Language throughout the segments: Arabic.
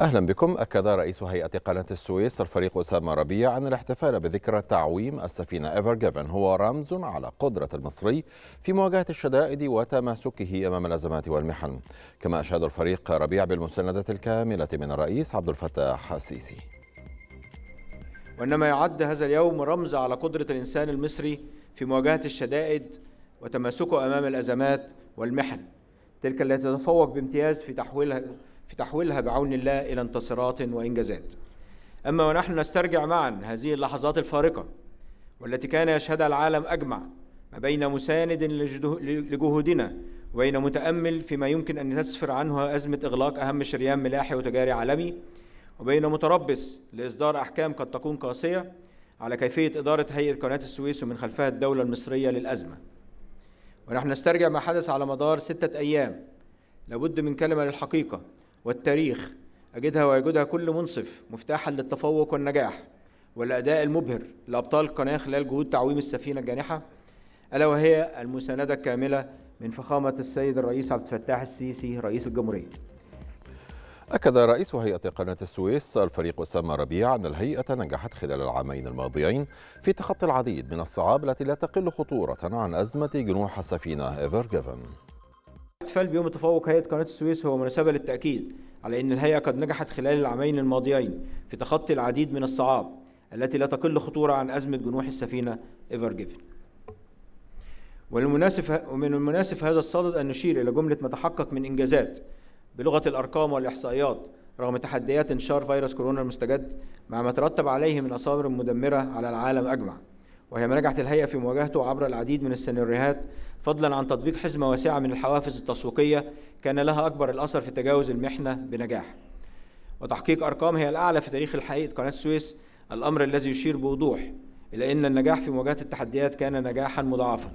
أهلا بكم أكد رئيس هيئة قناة السويس الفريق أسامة ربيع أن الاحتفال بذكرى تعويم السفينة إيفر جيفن هو رمز على قدرة المصري في مواجهة الشدائد وتماسكه أمام الأزمات والمحن كما أشاد الفريق ربيع بالمساندة الكاملة من الرئيس عبد الفتاح السيسي وإنما يعد هذا اليوم رمز على قدرة الإنسان المصري في مواجهة الشدائد وتماسكه أمام الأزمات والمحن تلك التي تتفوق بامتياز في تحويلها في تحويلها بعون الله إلى انتصارات وإنجازات أما ونحن نسترجع معا هذه اللحظات الفارقة والتي كان يشهدها العالم أجمع ما بين مساند لجهودنا وبين متأمل فيما يمكن أن تسفر عنه أزمة إغلاق أهم شريان ملاحي وتجاري عالمي وبين متربص لإصدار أحكام قد تكون قاسية على كيفية إدارة هيئة قناة السويس ومن خلفها الدولة المصرية للأزمة ونحن نسترجع ما حدث على مدار ستة أيام لابد من كلمة للحقيقة والتاريخ أجدها ويجدها كل منصف مفتاحا للتفوق والنجاح والأداء المبهر لأبطال القناة خلال جهود تعويم السفينة الجانحة ألا وهي المساندة الكاملة من فخامة السيد الرئيس عبد الفتاح السيسي رئيس الجمهورية أكد رئيس هيئة قناة السويس الفريق أسامة ربيع أن الهيئة نجحت خلال العامين الماضيين في تخطي العديد من الصعاب التي لا تقل خطورة عن أزمة جنوح السفينة إيفر جيفن الاحتفال بيوم تفوق هيئة قناة السويس هو مناسبة للتأكيد على أن الهيئة قد نجحت خلال العامين الماضيين في تخطي العديد من الصعاب التي لا تقل خطورة عن أزمة جنوح السفينة إيفر جيفن والمناسب ومن المناسب هذا الصدد أن نشير إلى جملة ما تحقق من إنجازات بلغة الأرقام والإحصائيات رغم تحديات انتشار فيروس كورونا المستجد مع ما ترتب عليه من اصابر مدمرة على العالم أجمع وهي مراجعة الهيئة في مواجهته عبر العديد من السيناريوهات فضلا عن تطبيق حزمة واسعة من الحوافز التسويقية كان لها أكبر الأثر في تجاوز المحنة بنجاح وتحقيق أرقام هي الأعلى في تاريخ الحقيقة قناة السويس الأمر الذي يشير بوضوح إلى أن النجاح في مواجهة التحديات كان نجاحا مضاعفا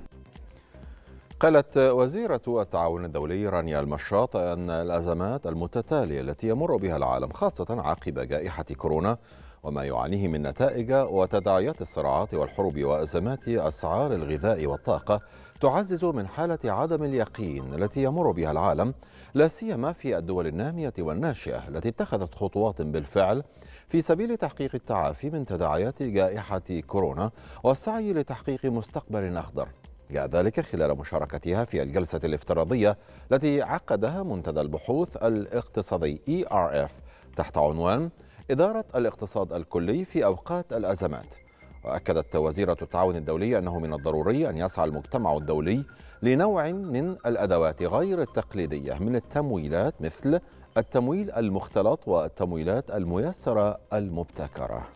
قالت وزيرة التعاون الدولي رانيا المشاط أن الأزمات المتتالية التي يمر بها العالم خاصة عقب جائحة كورونا وما يعانيه من نتائج وتداعيات الصراعات والحروب وأزمات أسعار الغذاء والطاقة تعزز من حالة عدم اليقين التي يمر بها العالم لا سيما في الدول النامية والناشئة التي اتخذت خطوات بالفعل في سبيل تحقيق التعافي من تداعيات جائحة كورونا والسعي لتحقيق مستقبل أخضر جاء ذلك خلال مشاركتها في الجلسة الافتراضية التي عقدها منتدى البحوث الاقتصادي ERF تحت عنوان إدارة الاقتصاد الكلي في أوقات الأزمات وأكدت وزيرة التعاون الدولي أنه من الضروري أن يسعى المجتمع الدولي لنوع من الأدوات غير التقليدية من التمويلات مثل التمويل المختلط والتمويلات الميسرة المبتكرة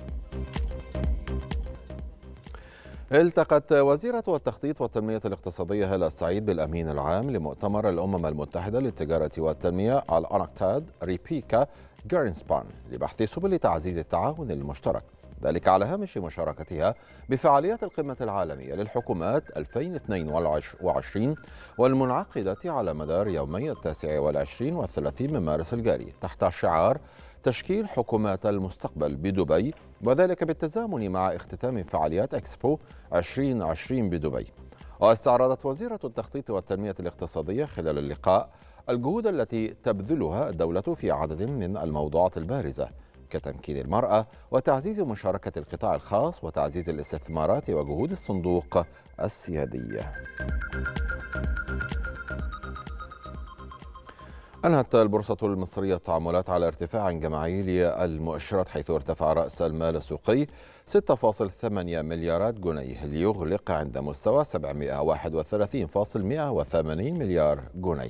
التقت وزيرة التخطيط والتنمية الاقتصادية هلا السعيد بالأمين العام لمؤتمر الأمم المتحدة للتجارة والتنمية الأنكتاد ريبيكا جيرنسبان لبحث سبل تعزيز التعاون المشترك ذلك على هامش مشاركتها بفعاليات القمة العالمية للحكومات 2022 والمنعقدة على مدار يومي التاسع والعشرين والثلاثين من مارس الجاري تحت شعار تشكيل حكومات المستقبل بدبي وذلك بالتزامن مع اختتام فعاليات اكسبو 2020 بدبي واستعرضت وزيرة التخطيط والتنمية الاقتصادية خلال اللقاء الجهود التي تبذلها الدولة في عدد من الموضوعات البارزة كتمكين المرأة وتعزيز مشاركة القطاع الخاص وتعزيز الاستثمارات وجهود الصندوق السيادية. أنهت البورصة المصرية التعاملات على ارتفاع جماعي للمؤشرات حيث ارتفع رأس المال السوقي 6.8 مليارات جنيه ليغلق عند مستوى 731.180 مليار جنيه.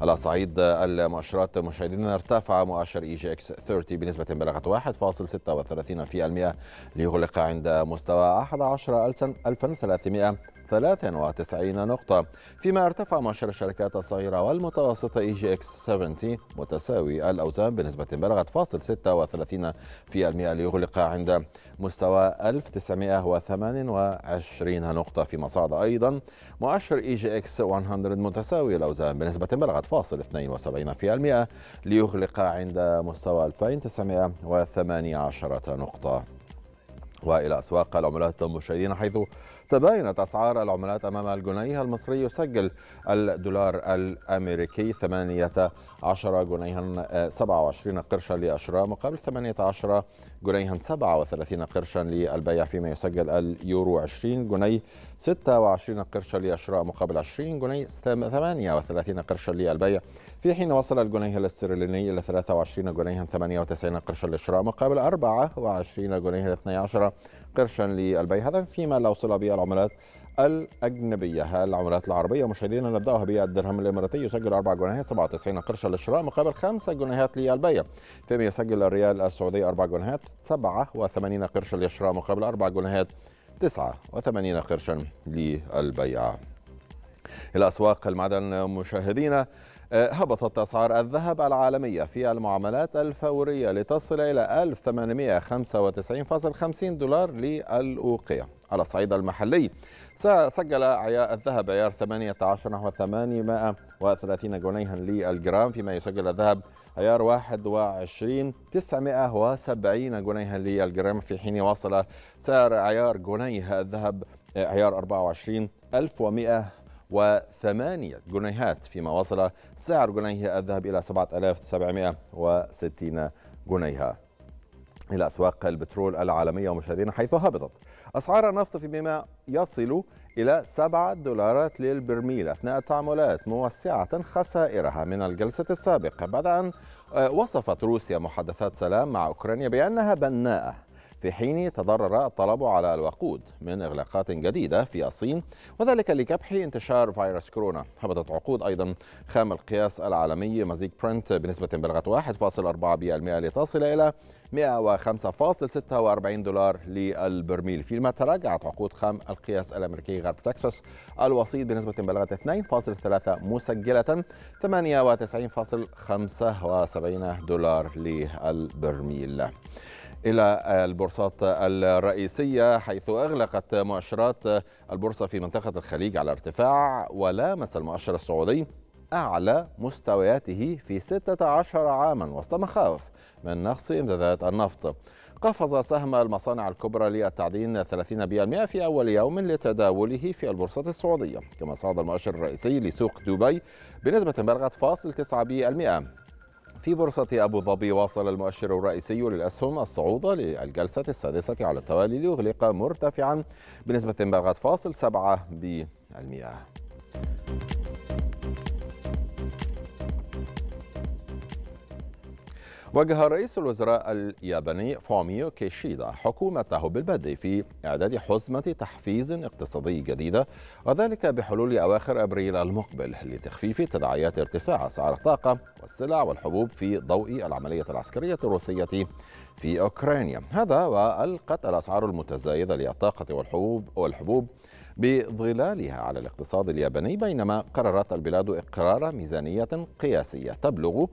على صعيد المؤشرات مشاهدينا ارتفع مؤشر اي جي اكس 30 بنسبة بلغت 1.36% ليغلق عند مستوى 11300 93 نقطة فيما ارتفع مؤشر الشركات الصغيرة والمتوسطة اي جي اكس 70 متساوي الأوزان بنسبة بلغت فاصل 36 في المئة ليغلق عند مستوى 1928 نقطة فيما صعد أيضا مؤشر اي جي اكس 100 متساوي الأوزان بنسبة بلغت فاصل 72 في المئة ليغلق عند مستوى 2918 نقطة والى اسواق العملات المشاهدين حيث تباينت اسعار العملات امام الجنيه المصري يسجل الدولار الامريكي 18 جنيها 27 قرشا لاشرا مقابل 18 جنيها 37 قرشا للبيع فيما يسجل اليورو 20 جنيه 26 قرشا للشراء مقابل 20 جنيه 38 قرشا للبيع في حين وصل الجنيه الاسترليني إلى 23 جنيها 98 قرشا للشراء مقابل 24 جنيها 12 قرشا للبيع هذا فيما لا صل به العملات الأجنبية العملات العربية مشاهدينا نبدأها بالدرهم الإماراتي يسجل 4 جنيهات 97 قرشا للشراء مقابل 5 جنيهات للبيع فيما يسجل الريال السعودي 4 جنيهات 87 قرشا للشراء مقابل 4 جنيهات 89 قرشا للبيع إلى أسواق المعدن مشاهدينا آه، هبطت أسعار الذهب العالمية في المعاملات الفورية لتصل إلى 1895.50 دولار للأوقية على الصعيد المحلي سجل عيار الذهب عيار 18 نحو 830 جنيها للجرام فيما يسجل الذهب عيار 21 970 جنيها للجرام في حين وصل سعر عيار جنيه الذهب عيار 24 وثمانية جنيهات فيما وصل سعر جنيه الذهب إلى 7760 جنيها إلى أسواق البترول العالمية ومشاهدين حيث هبطت أسعار النفط بما يصل إلى 7 دولارات للبرميل أثناء تعاملات موسعة خسائرها من الجلسة السابقة بعد أن آه، وصفت روسيا محادثات سلام مع أوكرانيا بأنها بناءة في حين تضرر الطلب على الوقود من إغلاقات جديدة في الصين وذلك لكبح انتشار فيروس كورونا هبطت عقود أيضا خام القياس العالمي مزيج برنت بنسبة بلغت 1.4% لتصل إلى 105.46 دولار للبرميل فيما تراجعت عقود خام القياس الأمريكي غرب تكساس الوسيط بنسبة بلغت 2.3 مسجلة 98.75 دولار للبرميل إلى البورصات الرئيسية حيث أغلقت مؤشرات البورصة في منطقة الخليج على ارتفاع ولامس المؤشر السعودي أعلى مستوياته في 16 عاما وسط مخاوف من نقص إمدادات النفط قفز سهم المصانع الكبرى للتعدين 30% في أول يوم لتداوله في البورصة السعودية كما صعد المؤشر الرئيسي لسوق دبي بنسبة بلغت فاصل 9% في بورصة أبو ظبي واصل المؤشر الرئيسي للأسهم الصعود للجلسة السادسة على التوالي ليغلق مرتفعا بنسبة بلغت فاصل سبعة بالمئة وجه رئيس الوزراء الياباني فوميو كيشيدا حكومته بالبدء في إعداد حزمة تحفيز اقتصادي جديدة وذلك بحلول أواخر أبريل المقبل لتخفيف تداعيات ارتفاع أسعار الطاقة والسلع والحبوب في ضوء العملية العسكرية الروسية في أوكرانيا هذا وألقت الأسعار المتزايدة للطاقة والحبوب والحبوب بظلالها على الاقتصاد الياباني بينما قررت البلاد إقرار ميزانية قياسية تبلغ 107.6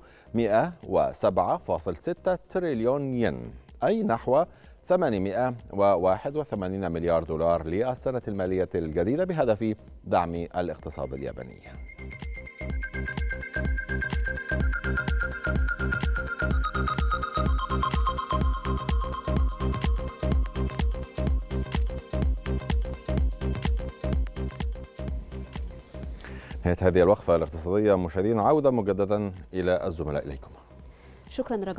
تريليون ين أي نحو 881 مليار دولار للسنة المالية الجديدة بهدف دعم الاقتصاد الياباني نهاية هذه الوقفة الاقتصادية مشاهدينا عودة مجددا إلى الزملاء إليكم شكرا رجل.